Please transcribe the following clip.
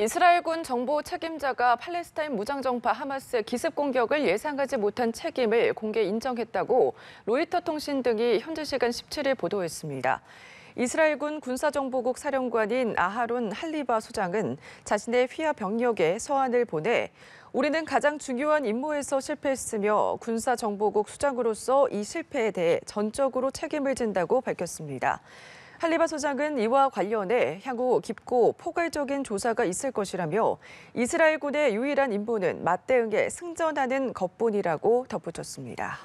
이스라엘군 정보 책임자가 팔레스타인 무장정파 하마스의 기습 공격을 예상하지 못한 책임을 공개 인정했다고 로이터 통신 등이 현지 시간 17일 보도했습니다. 이스라엘군 군사정보국 사령관인 아하론 할리바 소장은 자신의 휘하 병력에 서한을 보내 우리는 가장 중요한 임무에서 실패했으며 군사정보국 수장으로서 이 실패에 대해 전적으로 책임을 진다고 밝혔습니다. 할리바 소장은 이와 관련해 향후 깊고 포괄적인 조사가 있을 것이라며 이스라엘 군의 유일한 임무는 맞대응에 승전하는 것뿐이라고 덧붙였습니다.